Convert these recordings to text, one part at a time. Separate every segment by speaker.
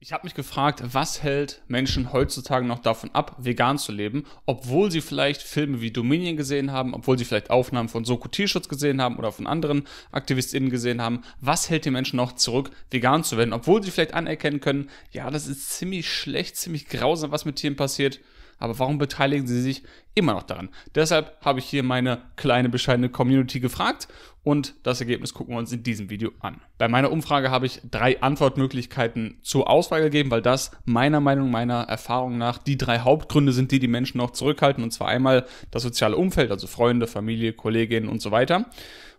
Speaker 1: Ich habe mich gefragt, was hält Menschen heutzutage noch davon ab, vegan zu leben, obwohl sie vielleicht Filme wie Dominion gesehen haben, obwohl sie vielleicht Aufnahmen von Soko Tierschutz gesehen haben oder von anderen AktivistInnen gesehen haben. Was hält die Menschen noch zurück, vegan zu werden, obwohl sie vielleicht anerkennen können, ja, das ist ziemlich schlecht, ziemlich grausam, was mit Tieren passiert. Aber warum beteiligen sie sich immer noch daran? Deshalb habe ich hier meine kleine bescheidene Community gefragt und das Ergebnis gucken wir uns in diesem Video an. Bei meiner Umfrage habe ich drei Antwortmöglichkeiten zur Auswahl gegeben, weil das meiner Meinung, meiner Erfahrung nach die drei Hauptgründe sind, die die Menschen noch zurückhalten. Und zwar einmal das soziale Umfeld, also Freunde, Familie, Kolleginnen und so weiter.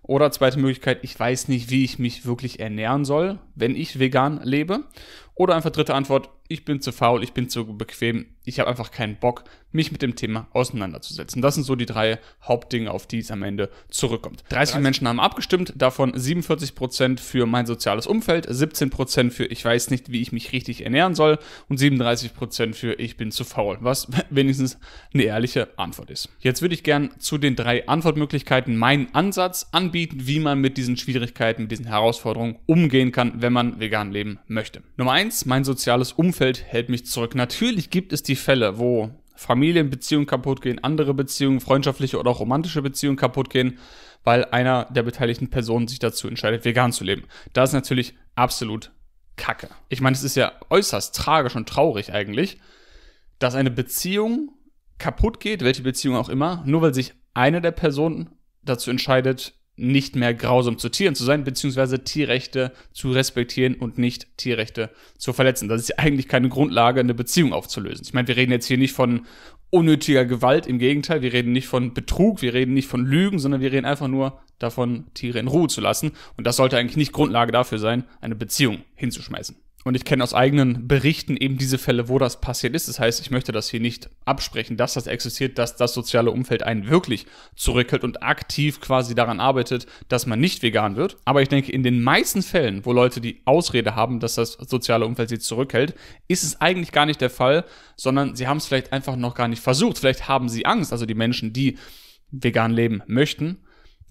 Speaker 1: Oder zweite Möglichkeit, ich weiß nicht, wie ich mich wirklich ernähren soll, wenn ich vegan lebe. Oder einfach dritte Antwort, ich bin zu faul, ich bin zu bequem, ich habe einfach keinen Bock, mich mit dem Thema auseinanderzusetzen. Das sind so die drei Hauptdinge, auf die es am Ende zurückkommt. 30, 30. Menschen haben abgestimmt, davon 47% für mein soziales Umfeld, 17% für ich weiß nicht, wie ich mich richtig ernähren soll und 37% für ich bin zu faul, was wenigstens eine ehrliche Antwort ist. Jetzt würde ich gern zu den drei Antwortmöglichkeiten meinen Ansatz anbieten, wie man mit diesen Schwierigkeiten, mit diesen Herausforderungen umgehen kann, wenn man vegan leben möchte. Nummer eins: mein soziales Umfeld hält mich zurück. Natürlich gibt es die die Fälle, wo Familienbeziehungen kaputt gehen, andere Beziehungen, freundschaftliche oder auch romantische Beziehungen kaputt gehen, weil einer der beteiligten Personen sich dazu entscheidet, vegan zu leben. Das ist natürlich absolut Kacke. Ich meine, es ist ja äußerst tragisch und traurig eigentlich, dass eine Beziehung kaputt geht, welche Beziehung auch immer, nur weil sich eine der Personen dazu entscheidet, nicht mehr grausam zu Tieren zu sein, beziehungsweise Tierrechte zu respektieren und nicht Tierrechte zu verletzen. Das ist ja eigentlich keine Grundlage, eine Beziehung aufzulösen. Ich meine, wir reden jetzt hier nicht von unnötiger Gewalt, im Gegenteil, wir reden nicht von Betrug, wir reden nicht von Lügen, sondern wir reden einfach nur davon, Tiere in Ruhe zu lassen. Und das sollte eigentlich nicht Grundlage dafür sein, eine Beziehung hinzuschmeißen. Und ich kenne aus eigenen Berichten eben diese Fälle, wo das passiert ist. Das heißt, ich möchte das hier nicht absprechen, dass das existiert, dass das soziale Umfeld einen wirklich zurückhält und aktiv quasi daran arbeitet, dass man nicht vegan wird. Aber ich denke, in den meisten Fällen, wo Leute die Ausrede haben, dass das soziale Umfeld sie zurückhält, ist es eigentlich gar nicht der Fall, sondern sie haben es vielleicht einfach noch gar nicht versucht. Vielleicht haben sie Angst, also die Menschen, die vegan leben möchten,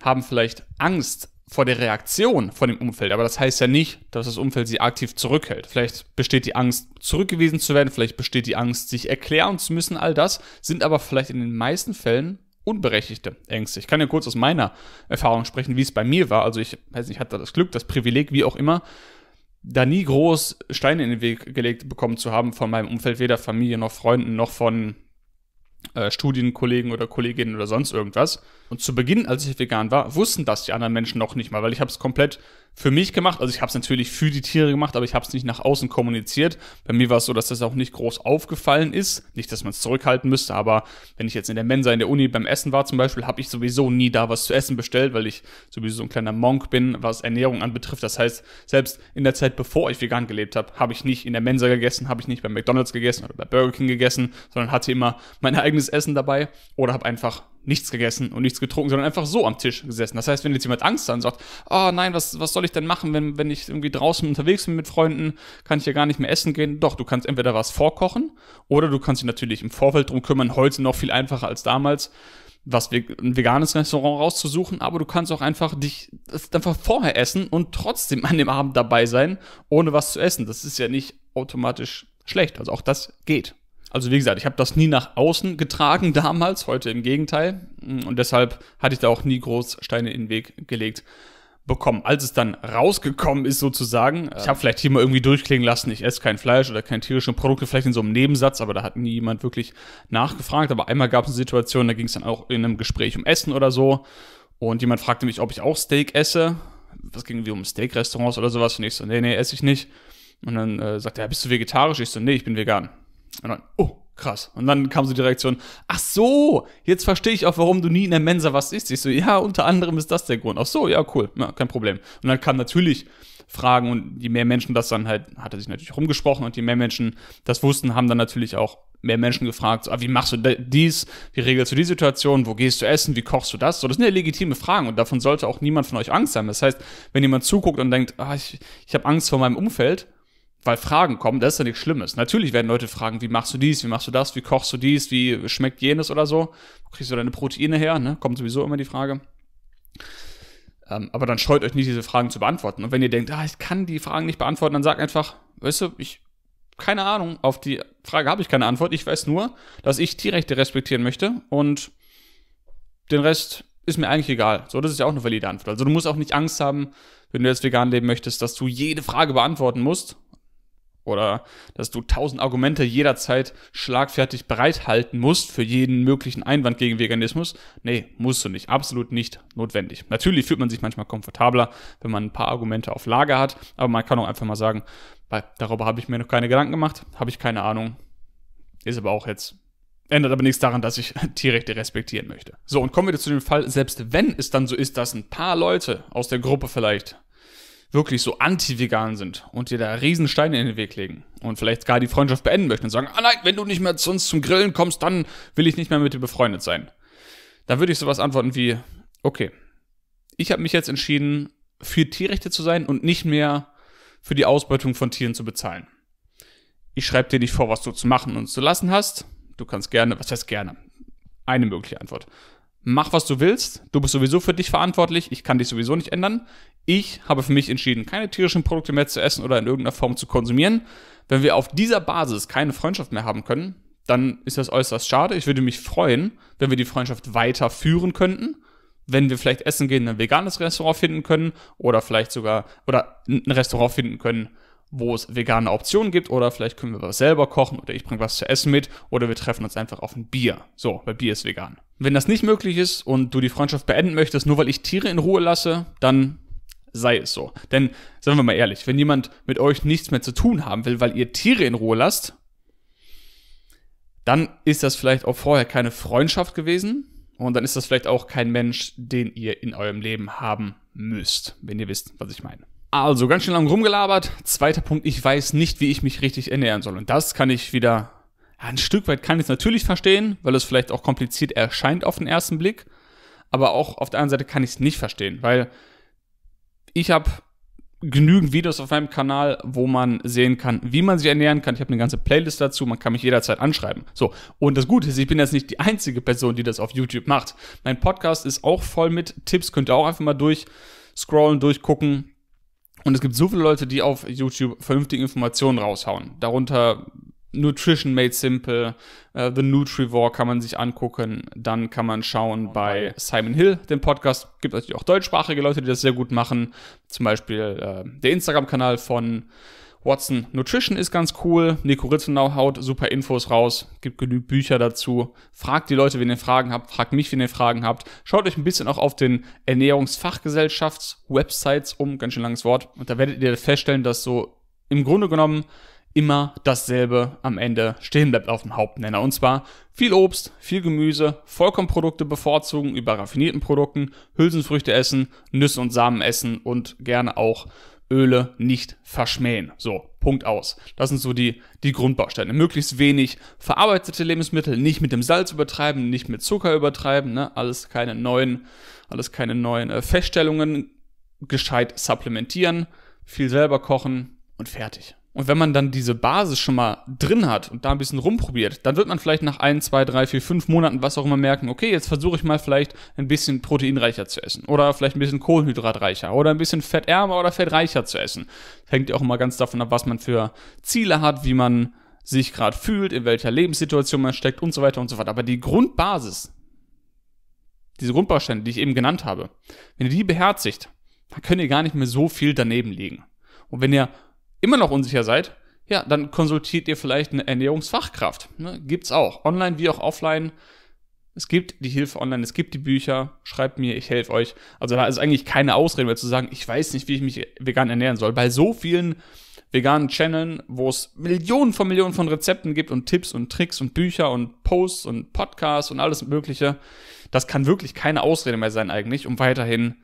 Speaker 1: haben vielleicht Angst, vor der Reaktion von dem Umfeld. Aber das heißt ja nicht, dass das Umfeld sie aktiv zurückhält. Vielleicht besteht die Angst, zurückgewiesen zu werden, vielleicht besteht die Angst, sich erklären zu müssen. All das sind aber vielleicht in den meisten Fällen unberechtigte Ängste. Ich kann ja kurz aus meiner Erfahrung sprechen, wie es bei mir war. Also ich weiß nicht, hatte das Glück, das Privileg, wie auch immer, da nie groß Steine in den Weg gelegt bekommen zu haben von meinem Umfeld, weder Familie noch Freunden noch von äh, Studienkollegen oder Kolleginnen oder sonst irgendwas. Und zu Beginn, als ich vegan war, wussten das die anderen Menschen noch nicht mal, weil ich habe es komplett für mich gemacht. Also ich habe es natürlich für die Tiere gemacht, aber ich habe es nicht nach außen kommuniziert. Bei mir war es so, dass das auch nicht groß aufgefallen ist. Nicht, dass man es zurückhalten müsste, aber wenn ich jetzt in der Mensa, in der Uni beim Essen war zum Beispiel, habe ich sowieso nie da was zu essen bestellt, weil ich sowieso ein kleiner Monk bin, was Ernährung anbetrifft. Das heißt, selbst in der Zeit, bevor ich vegan gelebt habe, habe ich nicht in der Mensa gegessen, habe ich nicht bei McDonald's gegessen oder bei Burger King gegessen, sondern hatte immer mein eigenes Essen dabei oder habe einfach nichts gegessen und nichts getrunken, sondern einfach so am Tisch gesessen. Das heißt, wenn jetzt jemand Angst hat und sagt, oh nein, was, was soll ich denn machen, wenn, wenn ich irgendwie draußen unterwegs bin mit Freunden, kann ich ja gar nicht mehr essen gehen. Doch, du kannst entweder was vorkochen oder du kannst dich natürlich im Vorfeld drum kümmern, heute noch viel einfacher als damals was ein veganes Restaurant rauszusuchen, aber du kannst auch einfach dich einfach vorher essen und trotzdem an dem Abend dabei sein, ohne was zu essen. Das ist ja nicht automatisch schlecht. Also auch das geht. Also wie gesagt, ich habe das nie nach außen getragen damals, heute im Gegenteil. Mm, und deshalb hatte ich da auch nie groß Steine in den Weg gelegt bekommen. Als es dann rausgekommen ist sozusagen, äh, ich habe vielleicht hier mal irgendwie durchklingen lassen, ich esse kein Fleisch oder keine tierischen Produkte, vielleicht in so einem Nebensatz, aber da hat nie jemand wirklich nachgefragt. Aber einmal gab es eine Situation, da ging es dann auch in einem Gespräch um Essen oder so. Und jemand fragte mich, ob ich auch Steak esse. Das ging irgendwie um Steak-Restaurants oder sowas? Und ich so, nee, nee, esse ich nicht. Und dann äh, sagt er, bist du vegetarisch? Ich so, nee, ich bin vegan. Und dann, oh, krass. Und dann kam so die Reaktion, ach so, jetzt verstehe ich auch, warum du nie in der Mensa was isst. Ich so, ja, unter anderem ist das der Grund. Ach so, ja, cool, ja, kein Problem. Und dann kamen natürlich Fragen und je mehr Menschen das dann halt, hat er sich natürlich rumgesprochen und je mehr Menschen das wussten, haben dann natürlich auch mehr Menschen gefragt, so, ah, wie machst du dies, wie regelst du die Situation, wo gehst du essen, wie kochst du das? So, das sind ja legitime Fragen und davon sollte auch niemand von euch Angst haben. Das heißt, wenn jemand zuguckt und denkt, ah, ich, ich habe Angst vor meinem Umfeld, weil Fragen kommen, das ist ja nichts Schlimmes. Natürlich werden Leute fragen, wie machst du dies, wie machst du das, wie kochst du dies, wie schmeckt jenes oder so. Wo kriegst du deine Proteine her? Ne? Kommt sowieso immer die Frage. Ähm, aber dann scheut euch nicht, diese Fragen zu beantworten. Und wenn ihr denkt, ah, ich kann die Fragen nicht beantworten, dann sagt einfach, weißt du, ich, keine Ahnung, auf die Frage habe ich keine Antwort. Ich weiß nur, dass ich Tierrechte respektieren möchte und den Rest ist mir eigentlich egal. So, das ist ja auch eine valide Antwort. Also du musst auch nicht Angst haben, wenn du jetzt vegan leben möchtest, dass du jede Frage beantworten musst, oder dass du tausend Argumente jederzeit schlagfertig bereithalten musst für jeden möglichen Einwand gegen Veganismus. Nee, musst du nicht. Absolut nicht notwendig. Natürlich fühlt man sich manchmal komfortabler, wenn man ein paar Argumente auf Lager hat, aber man kann auch einfach mal sagen, darüber habe ich mir noch keine Gedanken gemacht, habe ich keine Ahnung. Ist aber auch jetzt. Ändert aber nichts daran, dass ich Tierrechte respektieren möchte. So, und kommen wir zu dem Fall, selbst wenn es dann so ist, dass ein paar Leute aus der Gruppe vielleicht wirklich so anti-vegan sind und dir da Riesensteine in den Weg legen und vielleicht gar die Freundschaft beenden möchten und sagen, ah nein, wenn du nicht mehr zu uns zum Grillen kommst, dann will ich nicht mehr mit dir befreundet sein. Da würde ich sowas antworten wie, okay, ich habe mich jetzt entschieden, für Tierrechte zu sein und nicht mehr für die Ausbeutung von Tieren zu bezahlen. Ich schreibe dir nicht vor, was du zu machen und zu lassen hast. Du kannst gerne, was heißt gerne? Eine mögliche Antwort mach, was du willst, du bist sowieso für dich verantwortlich, ich kann dich sowieso nicht ändern. Ich habe für mich entschieden, keine tierischen Produkte mehr zu essen oder in irgendeiner Form zu konsumieren. Wenn wir auf dieser Basis keine Freundschaft mehr haben können, dann ist das äußerst schade. Ich würde mich freuen, wenn wir die Freundschaft weiterführen könnten. Wenn wir vielleicht essen gehen, ein veganes Restaurant finden können oder vielleicht sogar, oder ein Restaurant finden können, wo es vegane Optionen gibt oder vielleicht können wir was selber kochen oder ich bringe was zu essen mit oder wir treffen uns einfach auf ein Bier. So, weil Bier ist vegan. Wenn das nicht möglich ist und du die Freundschaft beenden möchtest, nur weil ich Tiere in Ruhe lasse, dann sei es so. Denn, sagen wir mal ehrlich, wenn jemand mit euch nichts mehr zu tun haben will, weil ihr Tiere in Ruhe lasst, dann ist das vielleicht auch vorher keine Freundschaft gewesen und dann ist das vielleicht auch kein Mensch, den ihr in eurem Leben haben müsst, wenn ihr wisst, was ich meine. Also, ganz schön lang rumgelabert. Zweiter Punkt, ich weiß nicht, wie ich mich richtig ernähren soll. Und das kann ich wieder, ein Stück weit kann ich es natürlich verstehen, weil es vielleicht auch kompliziert erscheint auf den ersten Blick. Aber auch auf der anderen Seite kann ich es nicht verstehen, weil ich habe genügend Videos auf meinem Kanal, wo man sehen kann, wie man sich ernähren kann. Ich habe eine ganze Playlist dazu, man kann mich jederzeit anschreiben. So, und das Gute ist, ich bin jetzt nicht die einzige Person, die das auf YouTube macht. Mein Podcast ist auch voll mit Tipps, könnt ihr auch einfach mal durchscrollen, durchgucken. Und es gibt so viele Leute, die auf YouTube vernünftige Informationen raushauen. Darunter Nutrition Made Simple, uh, The Nutrivore kann man sich angucken. Dann kann man schauen bei Simon Hill, dem Podcast. Gibt natürlich auch deutschsprachige Leute, die das sehr gut machen. Zum Beispiel uh, der Instagram-Kanal von Watson Nutrition ist ganz cool. Nico Ritzenau haut super Infos raus, gibt genügend Bücher dazu. Fragt die Leute, wenn ihr Fragen habt, fragt mich, wenn ihr Fragen habt. Schaut euch ein bisschen auch auf den Ernährungsfachgesellschafts-Websites um, ganz schön langes Wort. Und da werdet ihr feststellen, dass so im Grunde genommen immer dasselbe am Ende stehen bleibt auf dem Hauptnenner. Und zwar viel Obst, viel Gemüse, Vollkornprodukte bevorzugen über raffinierten Produkten, Hülsenfrüchte essen, Nüsse und Samen essen und gerne auch Öle nicht verschmähen. So, Punkt aus. Das sind so die, die Grundbausteine. Möglichst wenig verarbeitete Lebensmittel, nicht mit dem Salz übertreiben, nicht mit Zucker übertreiben, ne? alles keine neuen, alles keine neuen äh, Feststellungen, gescheit supplementieren, viel selber kochen und fertig. Und wenn man dann diese Basis schon mal drin hat und da ein bisschen rumprobiert, dann wird man vielleicht nach ein, zwei, drei, vier, fünf Monaten, was auch immer, merken, okay, jetzt versuche ich mal vielleicht ein bisschen proteinreicher zu essen oder vielleicht ein bisschen kohlenhydratreicher oder ein bisschen fettärmer oder fettreicher zu essen. Hängt ja auch immer ganz davon ab, was man für Ziele hat, wie man sich gerade fühlt, in welcher Lebenssituation man steckt und so weiter und so fort. Aber die Grundbasis, diese Grundbausteine, die ich eben genannt habe, wenn ihr die beherzigt, dann könnt ihr gar nicht mehr so viel daneben liegen. Und wenn ihr immer noch unsicher seid, ja, dann konsultiert ihr vielleicht eine Ernährungsfachkraft. Ne? Gibt's auch. Online wie auch offline. Es gibt die Hilfe online, es gibt die Bücher. Schreibt mir, ich helfe euch. Also da ist eigentlich keine Ausrede mehr zu sagen, ich weiß nicht, wie ich mich vegan ernähren soll. Bei so vielen veganen Channeln, wo es Millionen von Millionen von Rezepten gibt und Tipps und Tricks und Bücher und Posts und Podcasts und alles Mögliche, das kann wirklich keine Ausrede mehr sein eigentlich, um weiterhin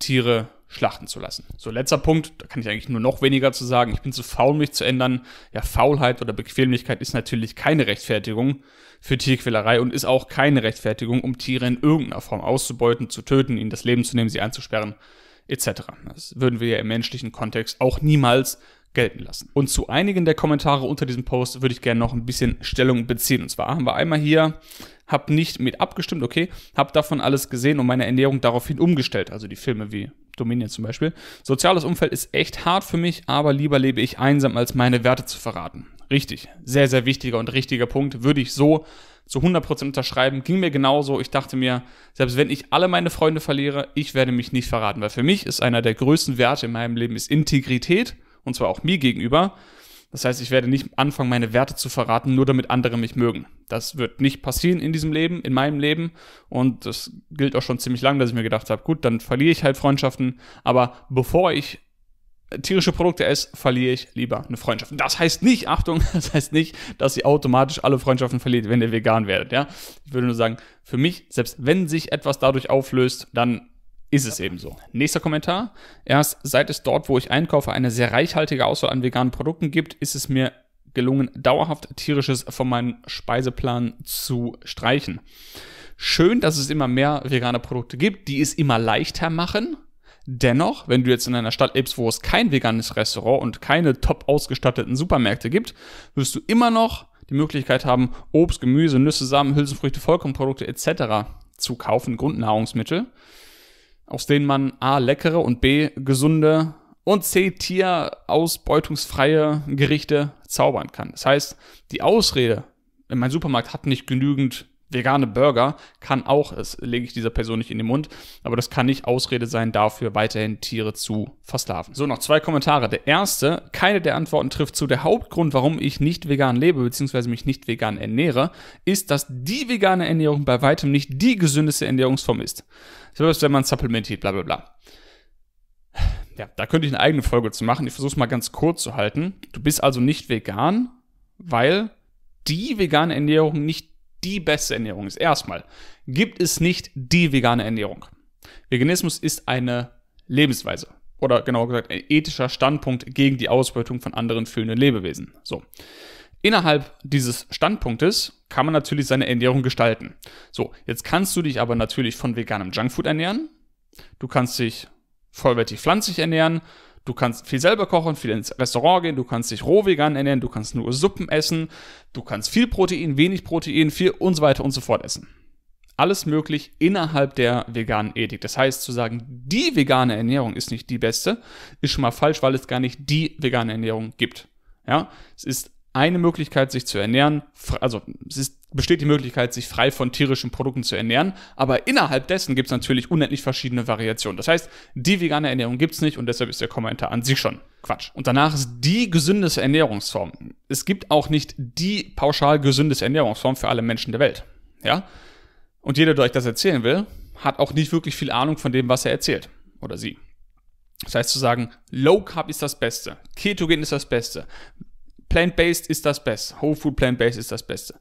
Speaker 1: Tiere zu schlachten zu lassen. So, letzter Punkt, da kann ich eigentlich nur noch weniger zu sagen. Ich bin zu faul, mich zu ändern. Ja, Faulheit oder Bequemlichkeit ist natürlich keine Rechtfertigung für Tierquälerei und ist auch keine Rechtfertigung, um Tiere in irgendeiner Form auszubeuten, zu töten, ihnen das Leben zu nehmen, sie einzusperren, etc. Das würden wir ja im menschlichen Kontext auch niemals gelten lassen. Und zu einigen der Kommentare unter diesem Post würde ich gerne noch ein bisschen Stellung beziehen. Und zwar haben wir einmal hier habe nicht mit abgestimmt, okay, habe davon alles gesehen und meine Ernährung daraufhin umgestellt. Also die Filme wie Dominion zum Beispiel. Soziales Umfeld ist echt hart für mich, aber lieber lebe ich einsam, als meine Werte zu verraten. Richtig, sehr, sehr wichtiger und richtiger Punkt. Würde ich so zu 100% unterschreiben. Ging mir genauso. Ich dachte mir, selbst wenn ich alle meine Freunde verliere, ich werde mich nicht verraten, weil für mich ist einer der größten Werte in meinem Leben ist Integrität und zwar auch mir gegenüber. Das heißt, ich werde nicht anfangen, meine Werte zu verraten, nur damit andere mich mögen. Das wird nicht passieren in diesem Leben, in meinem Leben. Und das gilt auch schon ziemlich lang, dass ich mir gedacht habe, gut, dann verliere ich halt Freundschaften. Aber bevor ich tierische Produkte esse, verliere ich lieber eine Freundschaft. Das heißt nicht, Achtung, das heißt nicht, dass ihr automatisch alle Freundschaften verliert, wenn ihr vegan werdet, ja. Ich würde nur sagen, für mich, selbst wenn sich etwas dadurch auflöst, dann ist es eben so. Nächster Kommentar. Erst seit es dort, wo ich einkaufe, eine sehr reichhaltige Auswahl an veganen Produkten gibt, ist es mir gelungen, dauerhaft tierisches von meinem Speiseplan zu streichen. Schön, dass es immer mehr vegane Produkte gibt, die es immer leichter machen. Dennoch, wenn du jetzt in einer Stadt lebst, wo es kein veganes Restaurant und keine top ausgestatteten Supermärkte gibt, wirst du immer noch die Möglichkeit haben, Obst, Gemüse, Nüsse, Samen, Hülsenfrüchte, Vollkornprodukte etc. zu kaufen, Grundnahrungsmittel aus denen man A leckere und B gesunde und C tierausbeutungsfreie Gerichte zaubern kann. Das heißt, die Ausrede, mein Supermarkt hat nicht genügend vegane Burger kann auch, es lege ich dieser Person nicht in den Mund, aber das kann nicht Ausrede sein dafür, weiterhin Tiere zu versklaven. So, noch zwei Kommentare. Der erste, keine der Antworten trifft zu. Der Hauptgrund, warum ich nicht vegan lebe, beziehungsweise mich nicht vegan ernähre, ist, dass die vegane Ernährung bei weitem nicht die gesündeste Ernährungsform ist. Selbst wenn man supplementiert, bla bla bla. Ja, da könnte ich eine eigene Folge zu machen. Ich versuche es mal ganz kurz zu halten. Du bist also nicht vegan, weil die vegane Ernährung nicht die beste Ernährung ist. Erstmal gibt es nicht die vegane Ernährung. Veganismus ist eine Lebensweise oder genauer gesagt ein ethischer Standpunkt gegen die Ausbeutung von anderen fühlenden Lebewesen. So. Innerhalb dieses Standpunktes kann man natürlich seine Ernährung gestalten. So, jetzt kannst du dich aber natürlich von veganem Junkfood ernähren. Du kannst dich vollwertig pflanzlich ernähren. Du kannst viel selber kochen, viel ins Restaurant gehen, du kannst dich roh vegan ernähren, du kannst nur Suppen essen, du kannst viel Protein, wenig Protein, viel und so weiter und so fort essen. Alles möglich innerhalb der veganen Ethik. Das heißt, zu sagen, die vegane Ernährung ist nicht die beste, ist schon mal falsch, weil es gar nicht die vegane Ernährung gibt. Ja, es ist eine Möglichkeit, sich zu ernähren, also es ist, besteht die Möglichkeit, sich frei von tierischen Produkten zu ernähren, aber innerhalb dessen gibt es natürlich unendlich verschiedene Variationen. Das heißt, die vegane Ernährung gibt es nicht und deshalb ist der Kommentar an sich schon Quatsch. Und danach ist die gesündeste Ernährungsform. Es gibt auch nicht die pauschal gesündeste Ernährungsform für alle Menschen der Welt. Ja? Und jeder, der euch das erzählen will, hat auch nicht wirklich viel Ahnung von dem, was er erzählt oder sie. Das heißt zu sagen, Low Carb ist das Beste, Ketogen ist das Beste, Plant-based ist das Beste. Whole Food Plant-based ist das Beste.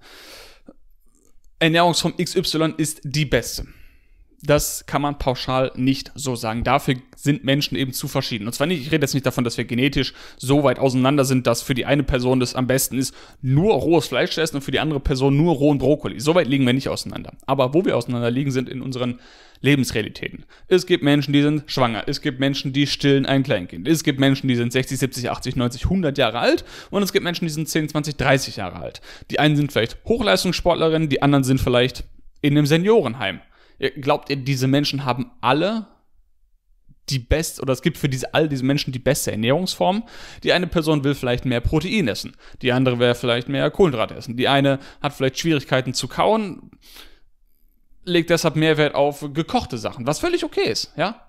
Speaker 1: Ernährungsform XY ist die beste das kann man pauschal nicht so sagen. Dafür sind Menschen eben zu verschieden. Und zwar nicht, ich rede jetzt nicht davon, dass wir genetisch so weit auseinander sind, dass für die eine Person das am besten ist, nur rohes Fleisch zu essen und für die andere Person nur rohen Brokkoli. So weit liegen wir nicht auseinander. Aber wo wir auseinander liegen, sind in unseren Lebensrealitäten. Es gibt Menschen, die sind schwanger. Es gibt Menschen, die stillen ein Kleinkind. Es gibt Menschen, die sind 60, 70, 80, 90, 100 Jahre alt. Und es gibt Menschen, die sind 10, 20, 30 Jahre alt. Die einen sind vielleicht Hochleistungssportlerinnen, die anderen sind vielleicht in einem Seniorenheim Glaubt ihr, diese Menschen haben alle die beste, oder es gibt für diese, all diese Menschen die beste Ernährungsform. Die eine Person will vielleicht mehr Protein essen, die andere will vielleicht mehr Kohlenhydrate essen, die eine hat vielleicht Schwierigkeiten zu kauen, legt deshalb Mehrwert auf gekochte Sachen, was völlig okay ist, ja.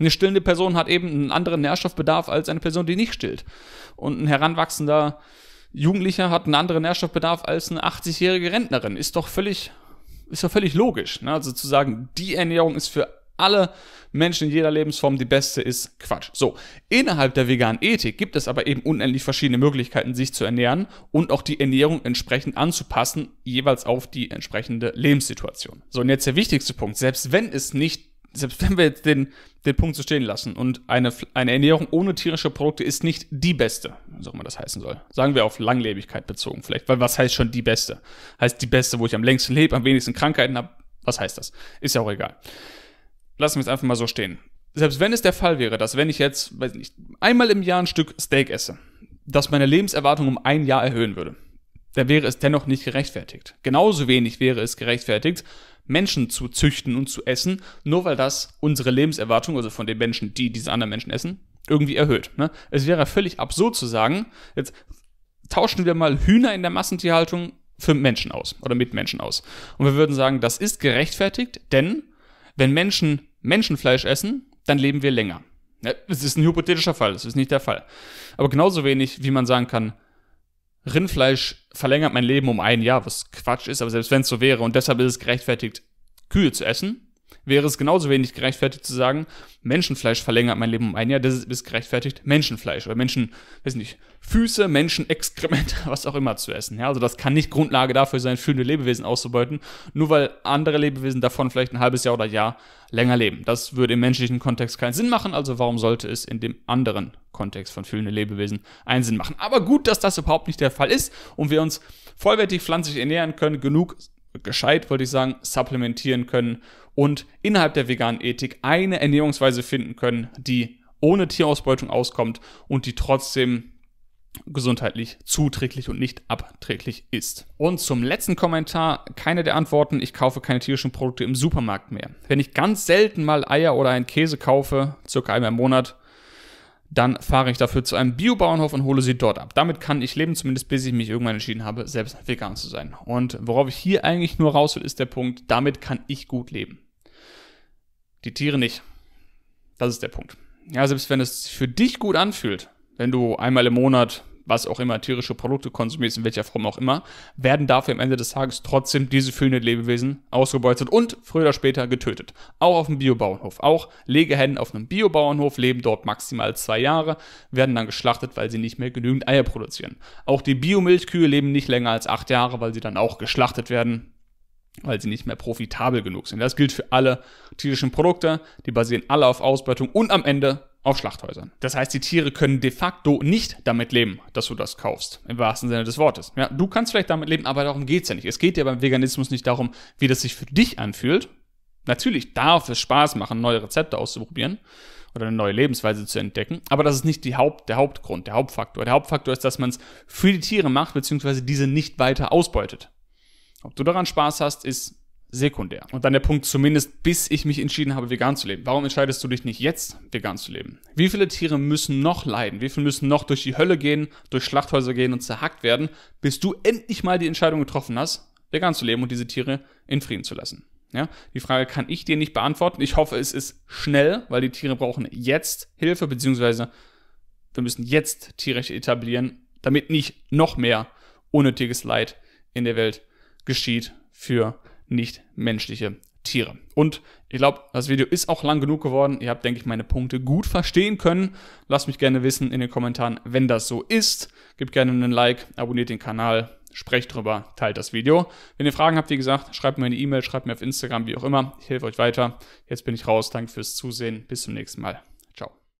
Speaker 1: Eine stillende Person hat eben einen anderen Nährstoffbedarf als eine Person, die nicht stillt. Und ein heranwachsender Jugendlicher hat einen anderen Nährstoffbedarf als eine 80-jährige Rentnerin. Ist doch völlig ist ja völlig logisch. Ne? Also zu sagen, die Ernährung ist für alle Menschen in jeder Lebensform die beste ist, Quatsch. So, innerhalb der veganen Ethik gibt es aber eben unendlich verschiedene Möglichkeiten, sich zu ernähren und auch die Ernährung entsprechend anzupassen, jeweils auf die entsprechende Lebenssituation. So, und jetzt der wichtigste Punkt, selbst wenn es nicht selbst wenn wir jetzt den, den Punkt so stehen lassen und eine, eine Ernährung ohne tierische Produkte ist nicht die beste, was auch immer das heißen soll. Sagen wir auf Langlebigkeit bezogen vielleicht, weil was heißt schon die beste? Heißt die beste, wo ich am längsten lebe, am wenigsten Krankheiten habe? Was heißt das? Ist ja auch egal. Lassen wir es einfach mal so stehen. Selbst wenn es der Fall wäre, dass wenn ich jetzt, weiß nicht, einmal im Jahr ein Stück Steak esse, dass meine Lebenserwartung um ein Jahr erhöhen würde da wäre es dennoch nicht gerechtfertigt. Genauso wenig wäre es gerechtfertigt, Menschen zu züchten und zu essen, nur weil das unsere Lebenserwartung, also von den Menschen, die diese anderen Menschen essen, irgendwie erhöht. Ne? Es wäre völlig absurd zu sagen, jetzt tauschen wir mal Hühner in der Massentierhaltung für Menschen aus oder mit Menschen aus. Und wir würden sagen, das ist gerechtfertigt, denn wenn Menschen Menschenfleisch essen, dann leben wir länger. Ne? Es ja, ist ein hypothetischer Fall, das ist nicht der Fall. Aber genauso wenig, wie man sagen kann, Rindfleisch verlängert mein Leben um ein Jahr, was Quatsch ist, aber selbst wenn es so wäre und deshalb ist es gerechtfertigt, Kühe zu essen, wäre es genauso wenig gerechtfertigt zu sagen, Menschenfleisch verlängert mein Leben um ein Jahr, das ist gerechtfertigt, Menschenfleisch oder Menschen, weiß nicht, Füße, Menschen, Exkremente, was auch immer zu essen. Ja, also das kann nicht Grundlage dafür sein, fühlende Lebewesen auszubeuten, nur weil andere Lebewesen davon vielleicht ein halbes Jahr oder Jahr länger leben. Das würde im menschlichen Kontext keinen Sinn machen, also warum sollte es in dem anderen Kontext von fühlende Lebewesen einen Sinn machen? Aber gut, dass das überhaupt nicht der Fall ist und wir uns vollwertig pflanzlich ernähren können, genug gescheit, wollte ich sagen, supplementieren können und innerhalb der veganen Ethik eine Ernährungsweise finden können, die ohne Tierausbeutung auskommt und die trotzdem gesundheitlich zuträglich und nicht abträglich ist. Und zum letzten Kommentar, keine der Antworten, ich kaufe keine tierischen Produkte im Supermarkt mehr. Wenn ich ganz selten mal Eier oder einen Käse kaufe, circa einmal im Monat, dann fahre ich dafür zu einem Biobauernhof und hole sie dort ab. Damit kann ich leben, zumindest bis ich mich irgendwann entschieden habe, selbst vegan zu sein. Und worauf ich hier eigentlich nur raus will, ist der Punkt, damit kann ich gut leben. Die Tiere nicht. Das ist der Punkt. Ja, selbst wenn es für dich gut anfühlt, wenn du einmal im Monat was auch immer, tierische Produkte konsumierst, in welcher Form auch immer, werden dafür am Ende des Tages trotzdem diese fühlenden Lebewesen ausgebeutet und früher oder später getötet. Auch auf dem Biobauernhof. Auch Legehennen auf einem Biobauernhof leben dort maximal zwei Jahre, werden dann geschlachtet, weil sie nicht mehr genügend Eier produzieren. Auch die Biomilchkühe leben nicht länger als acht Jahre, weil sie dann auch geschlachtet werden, weil sie nicht mehr profitabel genug sind. Das gilt für alle tierischen Produkte, die basieren alle auf Ausbeutung und am Ende auf Schlachthäusern. Das heißt, die Tiere können de facto nicht damit leben, dass du das kaufst, im wahrsten Sinne des Wortes. Ja, du kannst vielleicht damit leben, aber darum geht's ja nicht. Es geht ja beim Veganismus nicht darum, wie das sich für dich anfühlt. Natürlich darf es Spaß machen, neue Rezepte auszuprobieren oder eine neue Lebensweise zu entdecken, aber das ist nicht die Haupt, der Hauptgrund, der Hauptfaktor. Der Hauptfaktor ist, dass man es für die Tiere macht, beziehungsweise diese nicht weiter ausbeutet. Ob du daran Spaß hast, ist sekundär. Und dann der Punkt zumindest, bis ich mich entschieden habe, vegan zu leben. Warum entscheidest du dich nicht jetzt, vegan zu leben? Wie viele Tiere müssen noch leiden? Wie viele müssen noch durch die Hölle gehen, durch Schlachthäuser gehen und zerhackt werden, bis du endlich mal die Entscheidung getroffen hast, vegan zu leben und diese Tiere in Frieden zu lassen? Ja, die Frage kann ich dir nicht beantworten. Ich hoffe, es ist schnell, weil die Tiere brauchen jetzt Hilfe, beziehungsweise wir müssen jetzt Tierrechte etablieren, damit nicht noch mehr unnötiges Leid in der Welt geschieht für nicht menschliche Tiere. Und ich glaube, das Video ist auch lang genug geworden. Ihr habt, denke ich, meine Punkte gut verstehen können. Lasst mich gerne wissen in den Kommentaren, wenn das so ist. Gebt gerne einen Like, abonniert den Kanal, sprecht drüber, teilt das Video. Wenn ihr Fragen habt, wie gesagt, schreibt mir eine E-Mail, schreibt mir auf Instagram, wie auch immer. Ich helfe euch weiter. Jetzt bin ich raus. Danke fürs Zusehen. Bis zum nächsten Mal.